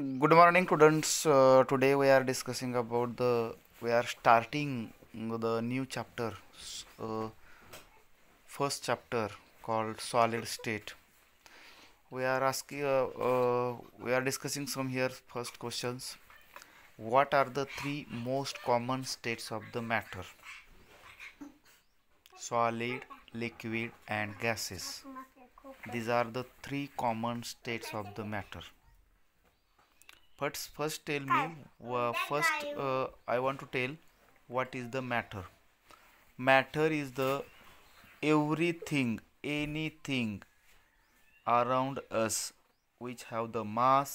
good morning students uh, today we are discussing about the we are starting the new chapter uh, first chapter called solid state we are asking uh, uh, we are discussing some here first questions what are the three most common states of the matter solid liquid and gases these are the three common states of the matter but first tell me uh, first uh, i want to tell what is the matter matter is the everything anything around us which have the mass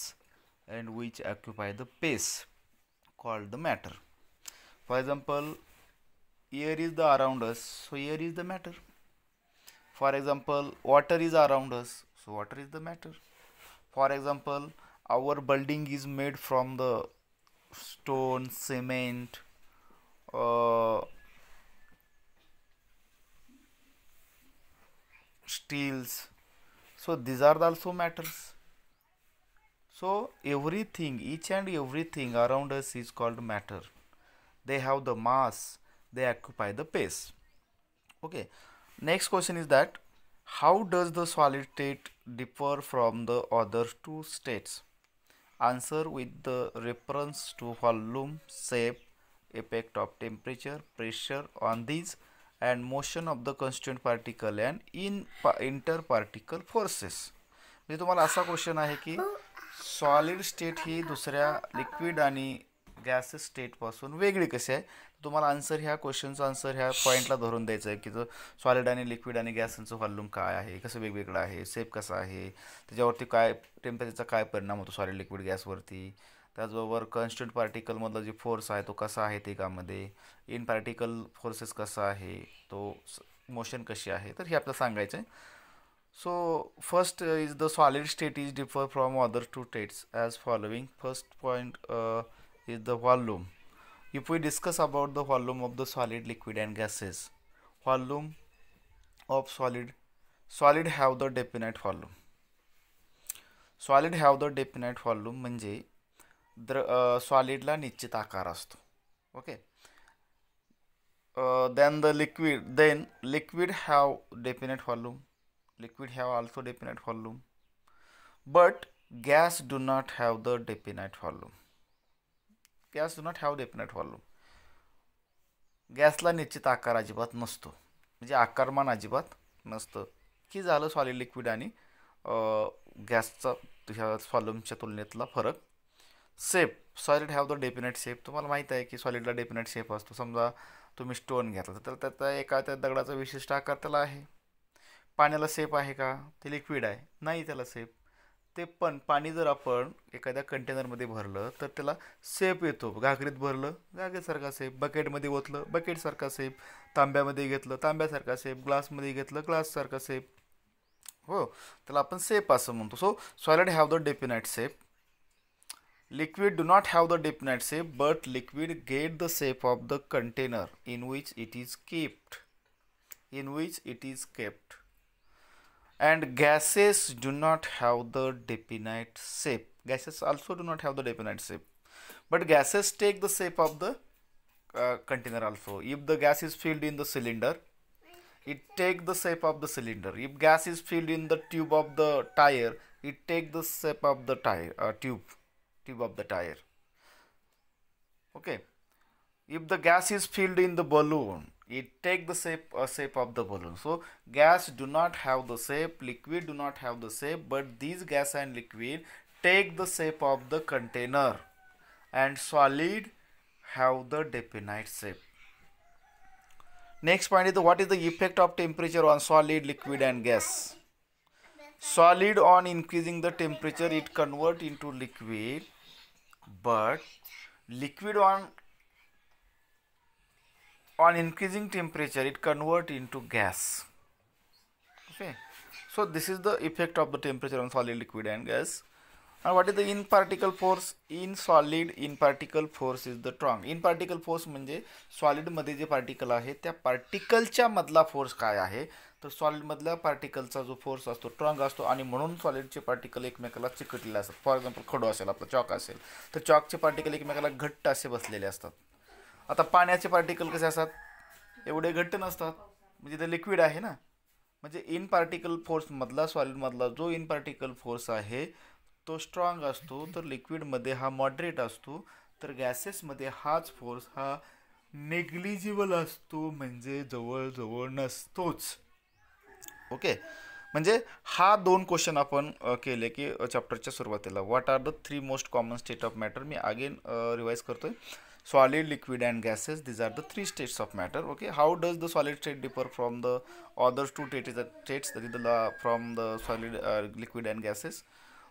and which occupy the space called the matter for example here is the around us so here is the matter for example water is around us so water is the matter for example our building is made from the stone cement uh, steels so these are also matters so everything each and everything around us is called matter they have the mass they occupy the space okay next question is that how does the solid state differ from the other two states Answer with the reference to volume, shape, effect of temperature, pressure on these and motion of the constituent particle and in interparticle forces. म्हणजे तुम्हाला असा question आहे की solid state ही दुसऱ्या liquid आणि gases स्टेटपासून वेगळी कशी आहे तुम्हाला आन्सर ह्या क्वेश्चनचा आन्सर ह्या पॉईंटला धरून द्यायचं आहे की जो सॉलिड आणि लिक्विड आणि गॅसांचं व्हॉल्यूम काय आहे कसं वेगवेगळं आहे सेफ कसं आहे त्याच्यावरती काय टेम्परेचरचा काय परिणाम होतो सॉलिड लिक्विड गॅसवरती त्याचबरोबर कॉन्स्टंट पार्टिकलमधला जे फोर्स आहे तो कसा आहे ते कामध्ये इन पार्टिकल फोर्सेस कसा आहे तो मोशन कशी आहे तर हे आपल्याला सांगायचं आहे so first is the solid state is differ from other two states as following first point is the volume. If we discuss about the volume of the solid, liquid and gases, volume of solid, solid have the definite volume. Solid have the definite volume म्हणजे द्र सॉलिडला निश्चित आकार असतो okay than the liquid then liquid have definite volume liquid have also definite volume but gas do not have the definite volume gas do not have definite volume गॅसला निश्चित आकार अजिबात नसतो म्हणजे आकारमान अजिबात नसतं की झालं सॉलिड लिक्विड आणि गॅसचा तुझ्या सॉल्युमच्या तुलनेतला फरक shape solid have the definite shape तुम्हाला माहीत आहे की सॉलिडला डेफिनेट शेप असतो समजा तुम्ही स्टोन घेतला तर त्याचा एका त्या दगडाचा विशिष्ट आकार त्याला आहे पाण्याला सेप आहे का ते लिक्विड आहे नाही त्याला सेप ते पण पाणी जर आपण एखाद्या कंटेनरमध्ये भरलं तर त्याला सेप येतो घागरीत भरलं घागरीसारखा सेप बकेटमध्ये ओतलं बकेटसारखा सेप तांब्यामध्ये घेतलं तांब्यासारखा सेप ग्लासमध्ये घेतलं ग्लाससारखा सेप हो त्याला आपण सेप असं म्हणतो so solid have the definite shape liquid do not have the definite shape but liquid get the shape of the container in which it is kept in which it is kept and gases do not have the definite shape gases also do not have the definite shape but gases take the shape of the uh, container also if the gas is filled in the cylinder it take the shape of the cylinder if gas is filled in the tube of the tire it take the shape of the tire uh, tube tube of the tire okay if the gas is filled in the balloon it take the shape uh, shape of the balloon so gas do not have the shape liquid do not have the shape but these gas and liquid take the shape of the container and solid have the definite shape next point is the, what is the effect of temperature on solid liquid and gas solid on increasing the temperature it convert into liquid but liquid on on increasing temperature it convert into gas okay so this is the effect of the temperature on solid liquid and gas and what is the in particle force in solid in particle force is the strong in particle force म्हणजे सॉलिडमध्ये जे particle आहे त्या पार्टिकलच्या मधला force काय आहे तर सॉलिडमधल्या पार्टिकलचा जो force असतो strong असतो आणि म्हणून सॉलिडचे पार्टिकल एकमेकाला चिकटलेले असतात फॉर एक्झाम्पल खडू असेल आपला चॉक असेल तर चॉकचे पार्टिकल एकमेकाला घट्ट असे बसलेले असतात आता पाण्याचे पार्टिकल कसे असतात एवढे घट्ट नसतात म्हणजे ते लिक्विड आहे ना म्हणजे इन पार्टिकल फोर्समधला सॉलिडमधला जो इन पार्टिकल फोर्स आहे तो स्ट्रॉंग असतो तर लिक्विडमध्ये हा मॉडरेट असतो तर गॅसेसमध्ये हाच फोर्स हा नेग्लिजिबल असतो म्हणजे जवळजवळ नसतोच ओके म्हणजे हा दोन क्वेश्चन आपण केले की चॅप्टरच्या सुरुवातीला what are the three most common state of matter मी अगेन रिवाईज करतो आहे solid liquid and gases these are the three states of matter okay how does the solid state differ from the other two states that is the from the solid uh, liquid and gases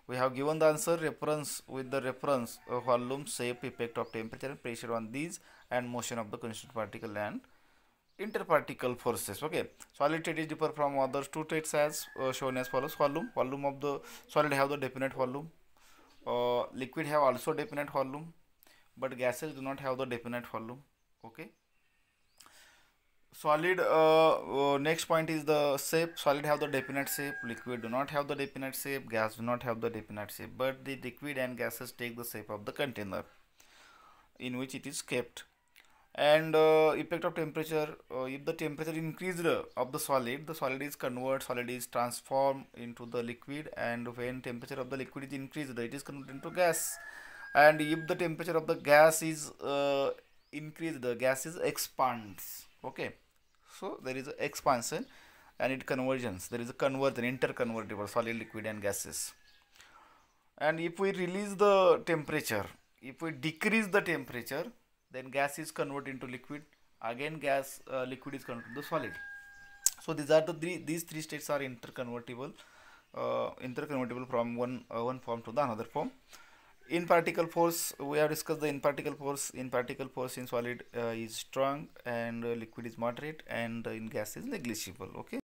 we have given the answer reference with the reference uh, volume shape effect of temperature and pressure on these and motion of the constant particle and interparticle forces okay solid state is differ from other two states as uh, shown as follows volume volume of the solid have the definite volume uh, liquid have also definite volume but gases do not have the definite volume okay solid uh, uh, next point is the shape solid have the definite shape liquid do not have the definite shape gas do not have the definite shape but the liquid and gases take the shape of the container in which it is kept and uh, effect of temperature uh, if the temperature increased of the solid the solid is converted solid is transformed into the liquid and when temperature of the liquid is increased it is converted into gas and if the temperature of the gas is uh, increased the gas is expands okay so there is expansion and it converges there is a conversion interconvertible solid liquid and gases and if we release the temperature if we decrease the temperature then gas is converted into liquid again gas uh, liquid is converted to solid so these are the three these three states are interconvertible uh, interconvertible from one uh, one form to the another form in particle force we have discussed the in particle force in particle force in solid uh, is strong and uh, liquid is moderate and uh, in gas is negligible okay